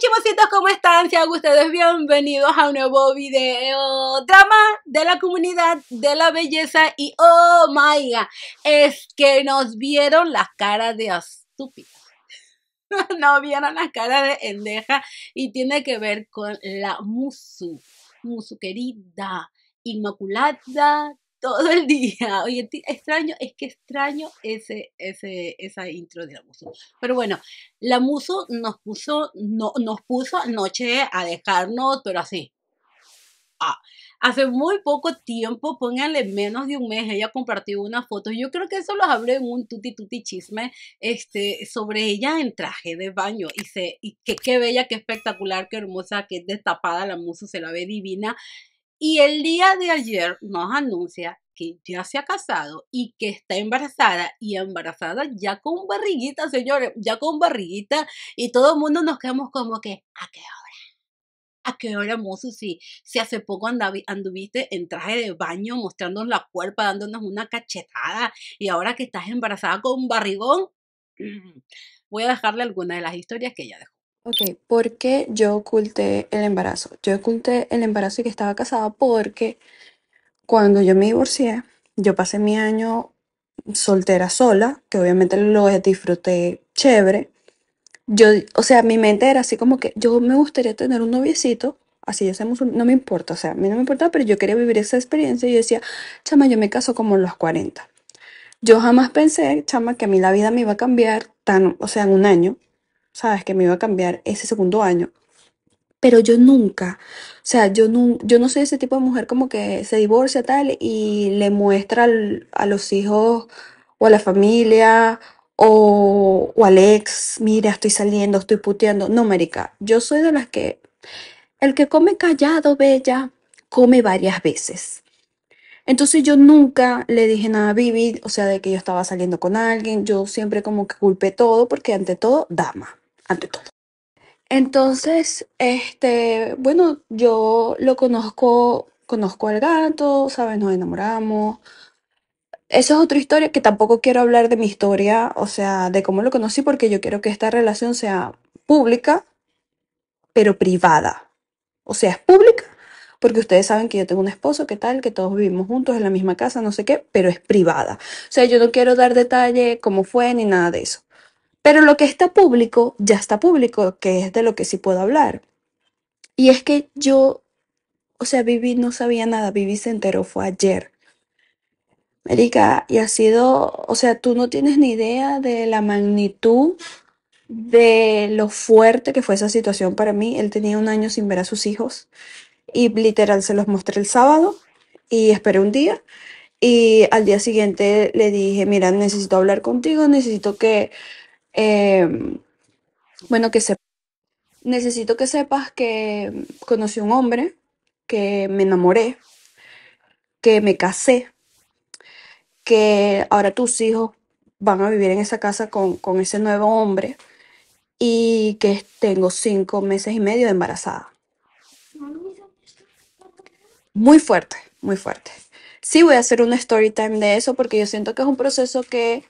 chimositos, ¿cómo están? Sean ustedes bienvenidos a un nuevo video drama de la comunidad de la belleza y oh my god, es que nos vieron las caras de estúpidos no vieron las cara de endeja y tiene que ver con la musu, musu querida, inmaculada todo el día. Oye, extraño, es que extraño ese, ese, esa intro de la Muso. Pero bueno, la Muso nos puso, no, nos puso anoche a dejarnos, pero así. Ah, hace muy poco tiempo, pónganle menos de un mes, ella compartió una foto. Yo creo que eso lo hablé en un tuti tuti chisme este, sobre ella en traje de baño. Y, se, y qué bella, qué espectacular, qué hermosa, qué destapada la musa, se la ve divina. Y el día de ayer nos anuncia que ya se ha casado y que está embarazada y embarazada ya con barriguita, señores, ya con barriguita y todo el mundo nos quedamos como que, ¿a qué hora? ¿A qué hora, mozo? Si, hace poco anduviste en traje de baño mostrándonos la cuerpa, dándonos una cachetada y ahora que estás embarazada con un barrigón, mm, voy a dejarle alguna de las historias que ella dejó. Ok, ¿por qué yo oculté el embarazo? Yo oculté el embarazo y que estaba casada porque cuando yo me divorcié, yo pasé mi año soltera sola, que obviamente lo disfruté chévere. Yo, o sea, mi mente era así como que yo me gustaría tener un noviecito, así ya seamos, no me importa, o sea, a mí no me importa, pero yo quería vivir esa experiencia y yo decía, chama, yo me caso como en los 40. Yo jamás pensé, chama, que a mí la vida me iba a cambiar tan, o sea, en un año, sabes, que me iba a cambiar ese segundo año. Pero yo nunca, o sea, yo no, yo no soy ese tipo de mujer como que se divorcia tal y le muestra a los hijos o a la familia o, o al ex, mira, estoy saliendo, estoy puteando. No, marica, yo soy de las que el que come callado, bella, come varias veces. Entonces yo nunca le dije nada a Vivi, o sea, de que yo estaba saliendo con alguien. Yo siempre como que culpé todo porque ante todo, dama, ante todo. Entonces, este, bueno, yo lo conozco, conozco al gato, ¿sabes? Nos enamoramos. Esa es otra historia que tampoco quiero hablar de mi historia, o sea, de cómo lo conocí, porque yo quiero que esta relación sea pública, pero privada. O sea, es pública, porque ustedes saben que yo tengo un esposo, que tal, que todos vivimos juntos en la misma casa, no sé qué, pero es privada. O sea, yo no quiero dar detalle cómo fue ni nada de eso. Pero lo que está público, ya está público, que es de lo que sí puedo hablar. Y es que yo, o sea, Vivi no sabía nada, Vivi se enteró, fue ayer. Erika, y ha sido, o sea, tú no tienes ni idea de la magnitud de lo fuerte que fue esa situación para mí. Él tenía un año sin ver a sus hijos y literal se los mostré el sábado y esperé un día y al día siguiente le dije, mira, necesito hablar contigo, necesito que Em, bueno, que se, necesito que sepas que conocí a un hombre, que me enamoré, que me casé, que ahora tus hijos van a vivir en esa casa con, con ese nuevo hombre y que tengo cinco meses y medio de embarazada. Muy fuerte, muy fuerte. Sí, voy a hacer un story time de eso porque yo siento que es un proceso que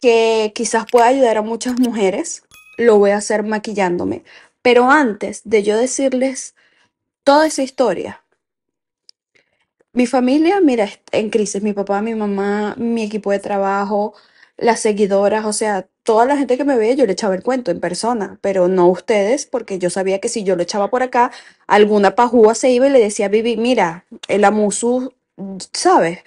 que quizás pueda ayudar a muchas mujeres, lo voy a hacer maquillándome. Pero antes de yo decirles toda esa historia, mi familia, mira, en crisis, mi papá, mi mamá, mi equipo de trabajo, las seguidoras, o sea, toda la gente que me ve yo le echaba el cuento en persona, pero no ustedes, porque yo sabía que si yo lo echaba por acá, alguna pajúa se iba y le decía Vivi, mira, el amusu, ¿sabes?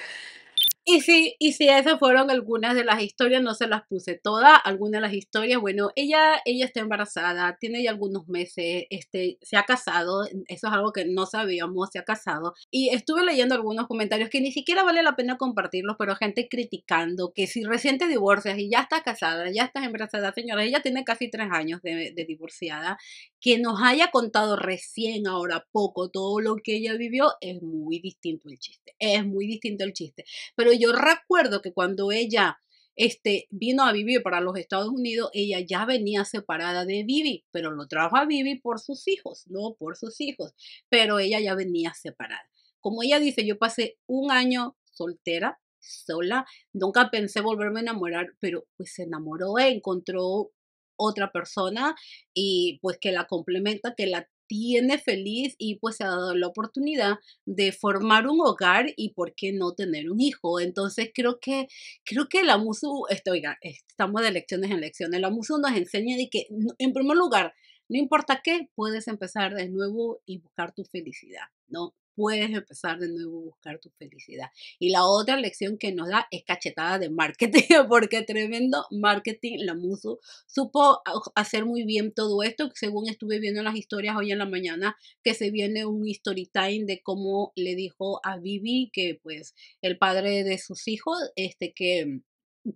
Y sí, y sí, esas fueron algunas de las historias, no se las puse todas, algunas de las historias, bueno, ella, ella está embarazada, tiene ya algunos meses, este, se ha casado, eso es algo que no sabíamos, se ha casado, y estuve leyendo algunos comentarios que ni siquiera vale la pena compartirlos, pero gente criticando que si recién te divorcias y ya está casada, ya estás embarazada, señora, ella tiene casi tres años de, de divorciada, que nos haya contado recién, ahora poco, todo lo que ella vivió, es muy distinto el chiste, es muy distinto el chiste, pero yo recuerdo que cuando ella este, vino a vivir para los Estados Unidos, ella ya venía separada de Vivi, pero lo trajo a Vivi por sus hijos, no por sus hijos, pero ella ya venía separada. Como ella dice, yo pasé un año soltera, sola, nunca pensé volverme a enamorar, pero pues se enamoró, encontró otra persona y pues que la complementa, que la tiene feliz y pues se ha dado la oportunidad de formar un hogar y por qué no tener un hijo. Entonces creo que creo que la musu, esto, oiga, estamos de lecciones en lecciones, la musu nos enseña de que en primer lugar, no importa qué, puedes empezar de nuevo y buscar tu felicidad, ¿no? puedes empezar de nuevo a buscar tu felicidad. Y la otra lección que nos da es cachetada de marketing, porque tremendo marketing, la Musu supo hacer muy bien todo esto, según estuve viendo las historias hoy en la mañana, que se viene un story time de cómo le dijo a Vivi que pues el padre de sus hijos, este que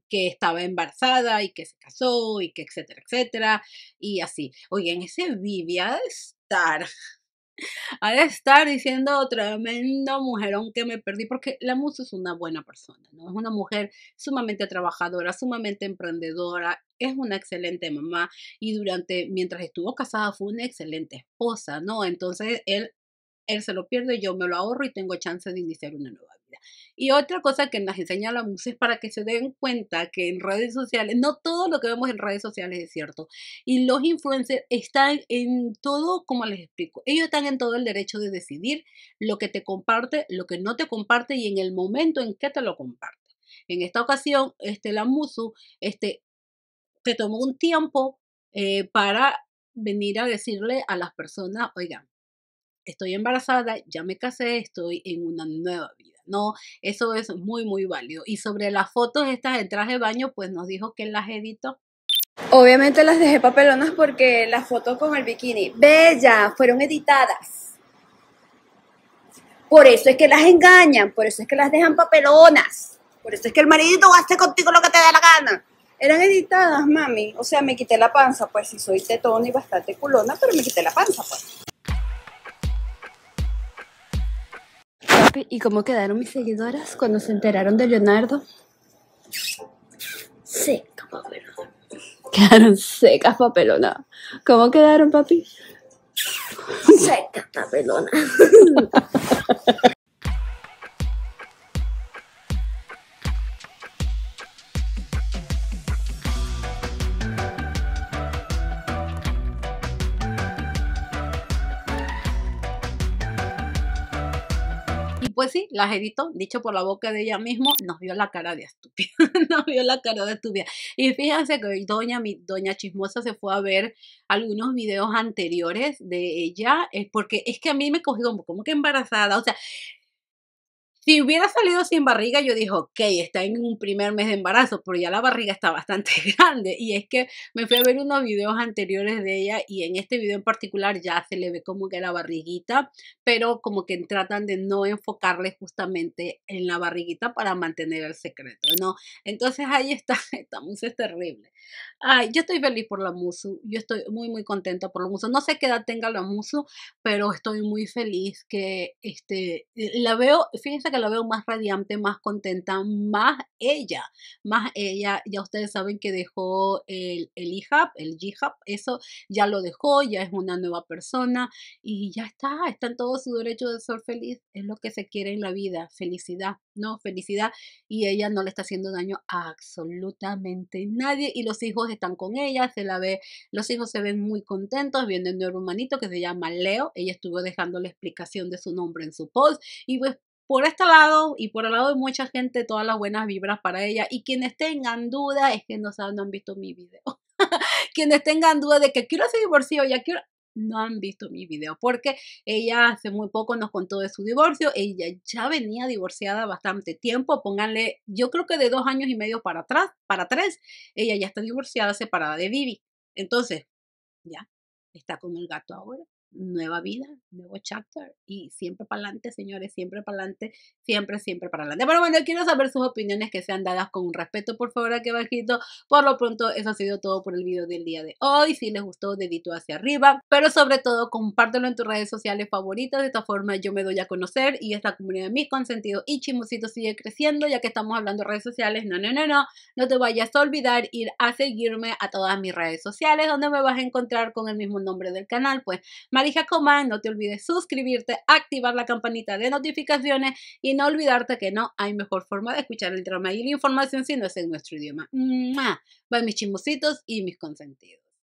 que estaba embarazada y que se casó y que etcétera, etcétera, y así. en ese Vivi ha estar ha estar diciendo tremendo mujerón que me perdí, porque la musa es una buena persona, ¿no? Es una mujer sumamente trabajadora, sumamente emprendedora, es una excelente mamá y durante, mientras estuvo casada, fue una excelente esposa, ¿no? Entonces él, él se lo pierde, yo me lo ahorro y tengo chance de iniciar una nueva y otra cosa que nos enseña la musu es para que se den cuenta que en redes sociales, no todo lo que vemos en redes sociales es cierto. Y los influencers están en todo, como les explico, ellos están en todo el derecho de decidir lo que te comparte, lo que no te comparte y en el momento en que te lo comparte. En esta ocasión, este, la Musu este, se tomó un tiempo eh, para venir a decirle a las personas, oigan, estoy embarazada, ya me casé, estoy en una nueva vida. ¿no? Eso es muy, muy válido. Y sobre las fotos estas de traje de baño, pues nos dijo que las editó. Obviamente las dejé papelonas porque las fotos con el bikini, bella, fueron editadas. Por eso es que las engañan, por eso es que las dejan papelonas, por eso es que el marido hace contigo lo que te da la gana. Eran editadas, mami. O sea, me quité la panza, pues si soy tetona y bastante culona, pero me quité la panza, pues. y cómo quedaron mis seguidoras cuando se enteraron de Leonardo? Seca, papelona. Quedaron secas, papelona. ¿Cómo quedaron, papi? Seca, papelona. pues sí, las editó, dicho por la boca de ella mismo, nos vio la cara de estúpida, nos vio la cara de estúpida. Y fíjense que doña, mi, doña Chismosa se fue a ver algunos videos anteriores de ella, eh, porque es que a mí me cogió como que embarazada, o sea, si hubiera salido sin barriga, yo dije, ok, está en un primer mes de embarazo, pero ya la barriga está bastante grande. Y es que me fui a ver unos videos anteriores de ella y en este video en particular ya se le ve como que la barriguita, pero como que tratan de no enfocarle justamente en la barriguita para mantener el secreto, ¿no? Entonces ahí está, esta musa es terrible. yo estoy feliz por la musu, yo estoy muy, muy contenta por la musu. No sé qué edad tenga la musu, pero estoy muy feliz que este, la veo, fíjense que la veo más radiante, más contenta, más ella, más ella. Ya ustedes saben que dejó el, el IHAP, el JIHAP eso ya lo dejó, ya es una nueva persona y ya está, está en todo su derecho de ser feliz. Es lo que se quiere en la vida, felicidad, ¿no? Felicidad y ella no le está haciendo daño a absolutamente nadie y los hijos están con ella, se la ve, los hijos se ven muy contentos, viene el nuevo hermanito que se llama Leo, ella estuvo dejando la explicación de su nombre en su post y pues por este lado y por el lado de mucha gente todas las buenas vibras para ella. Y quienes tengan duda es que no han visto mi video. quienes tengan duda de que quiero ser divorcio, ya quiero no han visto mi video porque ella hace muy poco nos contó de su divorcio. Ella ya venía divorciada bastante tiempo. Pónganle, yo creo que de dos años y medio para atrás, para tres, ella ya está divorciada, separada de Vivi. Entonces, ya está con el gato ahora nueva vida, nuevo chapter y siempre para adelante, señores, siempre para adelante, siempre, siempre para adelante. Pero bueno, quiero saber sus opiniones que sean dadas con respeto, por favor, aquí bajito. Por lo pronto, eso ha sido todo por el video del día de hoy. Si les gustó, dedito hacia arriba, pero sobre todo, compártelo en tus redes sociales favoritas. De esta forma, yo me doy a conocer y esta comunidad de mis consentidos y chimositos sigue creciendo, ya que estamos hablando de redes sociales. No, no, no, no, no te vayas a olvidar ir a seguirme a todas mis redes sociales, donde me vas a encontrar con el mismo nombre del canal, pues Marija Comán, no te olvides suscribirte, activar la campanita de notificaciones y no olvidarte que no hay mejor forma de escuchar el drama y la información si no es en nuestro idioma. Van va mis chismositos y mis consentidos.